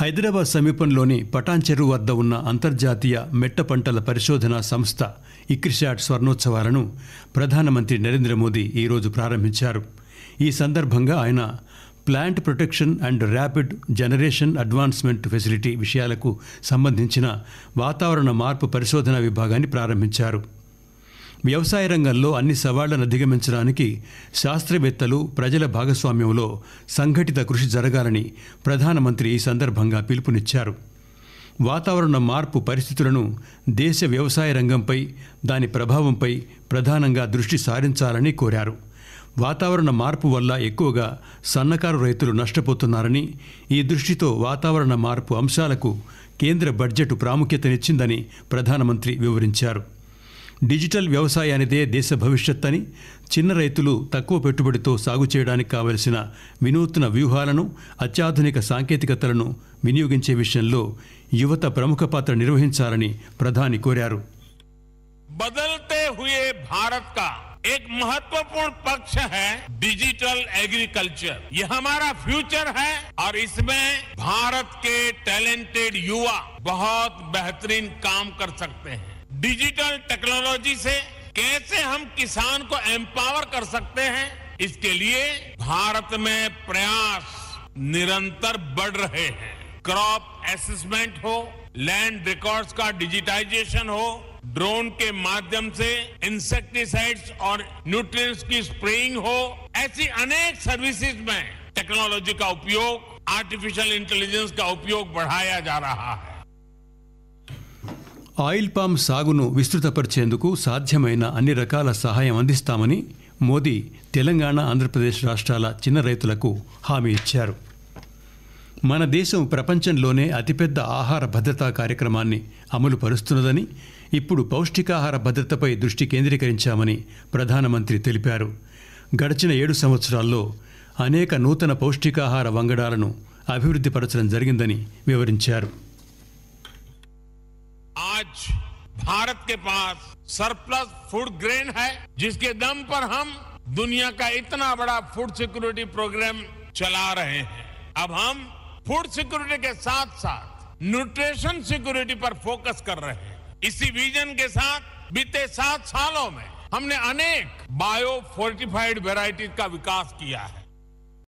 హైదరాబాద్ సమీపంలోని పటాన్చెరు వద్ద ఉన్న అంతర్జాతీయ మెట్ట పంటల పరిశోధనా సంస్థ ఇక్రిషాట్ స్వర్ణోత్సవాలను ప్రధానమంత్రి నరేంద్ర మోదీ ఈరోజు ప్రారంభించారు ఈ సందర్భంగా ఆయన plant protection and rapid generation advancement facility విషయాలకు సంబంధించిన వాతావరణ మార్పు పరిశోధన విభాగాన్ని ప్రారంభించారు వ్యవసాయ రంగంలో అన్ని సవాళ్లను అధిగమించడానికి శాస్త్రవేత్తలు ప్రజల భాగస్వామ్యంలో సంఘటిత కృషి జరగాలని ప్రధానమంత్రి ఈ సందర్భంగా పిలుపునిచ్చారు వాతావరణ మార్పు పరిస్థితులను దేశ వ్యవసాయ రంగంపై దాని ప్రభావంపై ప్రధానంగా దృష్టి సారించాలని కోరారు వాతావరణ మార్పు వల్ల ఎక్కువగా సన్నకారు రైతులు నష్టపోతున్నారని ఈ దృష్టితో వాతావరణ మార్పు అంశాలకు కేంద్ర బడ్జెట్ ప్రాముఖ్యతనిచ్చిందని ప్రధానమంత్రి వివరించారు డిజిటల్ వ్యాపసాయనితే దేశ భవిష్యత్తని చిన్న రైతులు తక్కువ పెట్టుబడితో సాగు చేయదానికి కావలసిన వినూత్న వ్యూహాలను అధునాతన సాంకేతికతలను వినియోగించే విషయంలో యువత ప్రముఖ పాత్ర నిర్వర్తించారని ప్రధాని కోరారు बदलते हुए भारत का एक महत्वपूर्ण पक्ष है डिजिटल एग्रीकल्चर यह हमारा फ्यूचर है और इसमें भारत के टैलेंटेड युवा बहुत बेहतरीन काम कर सकते हैं डिजिटल टेक्नोलॉजी से कैसे हम किसान को एम्पावर कर सकते हैं इसके लिए भारत में प्रयास निरंतर बढ़ रहे हैं क्रॉप एसेसमेंट हो लैंड रिकॉर्ड्स का डिजिटाइजेशन हो ड्रोन के माध्यम से इंसेक्टिसाइड्स और न्यूट्रिएंट्स की स्प्रेइंग हो ऐसी अनेक सर्विसेज में टेक्नोलॉजी का उपयोग आर्टिफिशियल इंटेलिजेंस का उपयोग बढ़ाया जा रहा है ఆయిల్ పామ్ సాగును విస్తృతపరిచేందుకు సాధ్యమైన అన్ని రకాల సహాయం అందిస్తామని మోదీ తెలంగాణ ఆంధ్రప్రదేశ్ రాష్ట్రాల చిన్న రైతులకు హామీ ఇచ్చారు మన దేశం ప్రపంచంలోనే అతిపెద్ద ఆహార భద్రతా కార్యక్రమాన్ని అమలు పరుస్తున్నదని ఇప్పుడు పౌష్టికాహార భద్రతపై దృష్టి కేంద్రీకరించామని ప్రధానమంత్రి తెలిపారు గడిచిన ఏడు సంవత్సరాల్లో అనేక నూతన పౌష్టికాహార వంగడాలను అభివృద్ధిపరచడం జరిగిందని వివరించారు भारत के पास सरप्लस फूड ग्रेन है जिसके दम पर हम दुनिया का इतना बड़ा फूड सिक्योरिटी प्रोग्राम चला रहे हैं अब हम फूड सिक्योरिटी के साथ साथ न्यूट्रिशन सिक्योरिटी पर फोकस कर रहे हैं इसी विजन के साथ बीते सात सालों में हमने अनेक बायो फोर्टिफाइड वेराइटीज का विकास किया है